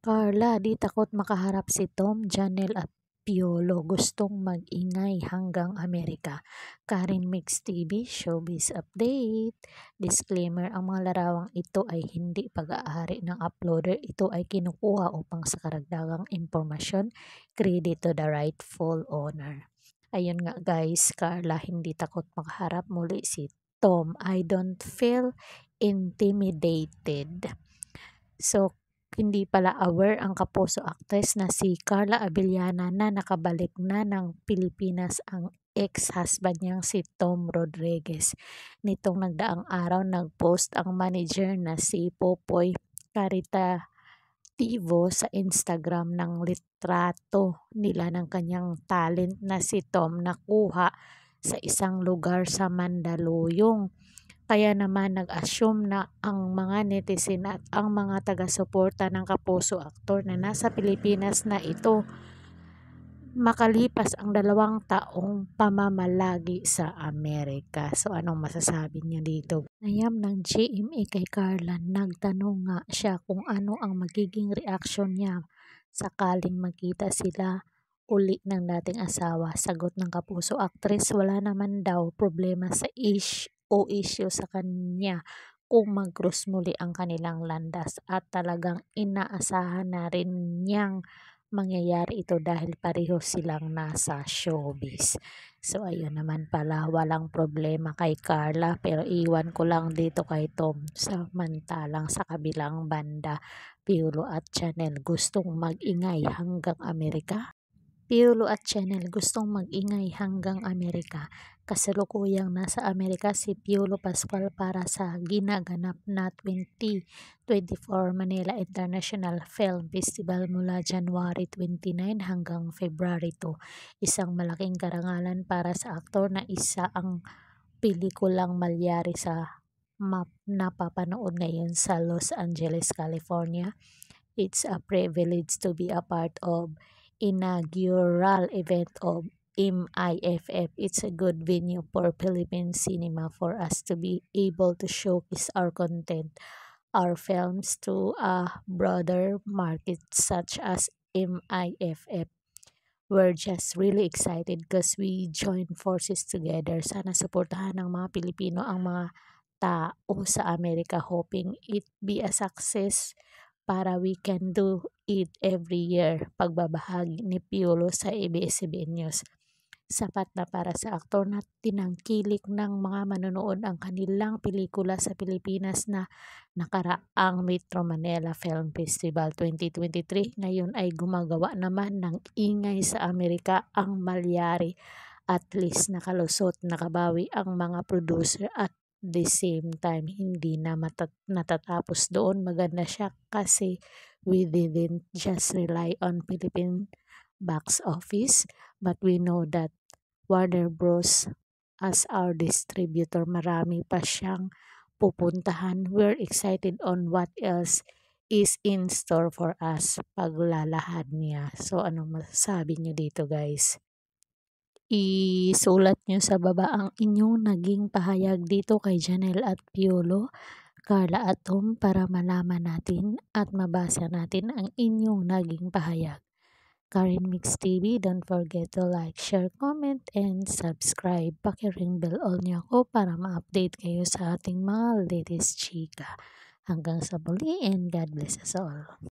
Carla di takot makaharap si Tom, Janel at Piolo. Gustong mag-ingay hanggang Amerika. Karen Mix TV, Showbiz Update. Disclaimer, ang mga larawang ito ay hindi pag-aari ng uploader. Ito ay kinukuha upang sa karagdagang impormasyon. Credit to the rightful owner. Ayun nga guys, Carla hindi takot makaharap muli si Tom. I don't feel intimidated. So, hindi pala aware ang Kapuso actress na si Carla Abellana na nakabalik na ng Pilipinas ang ex-husband niyang si Tom Rodriguez. Nitong nagdaang araw nag-post ang manager na si Popoy Carita Tivo sa Instagram ng litrato nila ng kanyang talent na si Tom nakuha sa isang lugar sa Mandaluyong. Kaya naman nag-assume na ang mga netizen at ang mga taga-suporta ng Kapuso aktor na nasa Pilipinas na ito makalipas ang dalawang taong pamamalagi sa Amerika. So anong masasabi niya dito? Nayam ng GMA kay Carla, nagtanong nga siya kung ano ang magiging reaction niya sakaling magkita sila uli ng dating asawa. Sagot ng kapuso actress, wala naman daw problema sa ish o issue sa kanya kung mag muli ang kanilang landas at talagang inaasahan na rin niyang mangyayari ito dahil pareho silang nasa showbiz. So ayun naman pala, walang problema kay Carla pero iwan ko lang dito kay Tom samantalang sa kabilang banda. Piolo at Chanel gustong magingay hanggang Amerika. Piolo at Chanel gustong magingay hanggang Amerika kasalukuyang nasa Amerika si Piolo Pascual para sa ginaganap na 2024 Manila International Film Festival mula January 29 hanggang February 2. Isang malaking karangalan para sa aktor na isa ang pelikulang malyari sa map napapanood ngayon sa Los Angeles, California. It's a privilege to be a part of inaugural event of MIFF. It's a good venue for Philippine cinema for us to be able to showcase our content, our films to a broader market such as MIFF. We're just really excited because we join forces together. Sana suportahan ng mga Pilipino ang mga tao sa Amerika hoping it be a success para we can do it every year. Pagbabahagi ni Piolo sa ABS-CBN News sapat na para sa aktor na tinangkilik ng mga manonood ang kanilang pelikula sa Pilipinas na nakaraang Metro Manila Film Festival 2023. Ngayon ay gumagawa naman ng ingay sa Amerika ang malyari. At least nakalusot, nakabawi ang mga producer at the same time hindi na matat- natatapos doon. Maganda siya kasi we didn't just rely on Philippine box office but we know that Warner Bros. as our distributor. Marami pa siyang pupuntahan. We're excited on what else is in store for us paglalahad niya. So, ano masasabi niyo dito guys? Isulat niyo sa baba ang inyong naging pahayag dito kay Janelle at Piolo, Carla at Tom para malaman natin at mabasa natin ang inyong naging pahayag. Karen Mix TV. Don't forget to like, share, comment, and subscribe. Pakiring bell all niyo ako para ma-update kayo sa ating mga latest chika. Hanggang sa muli and God bless us all.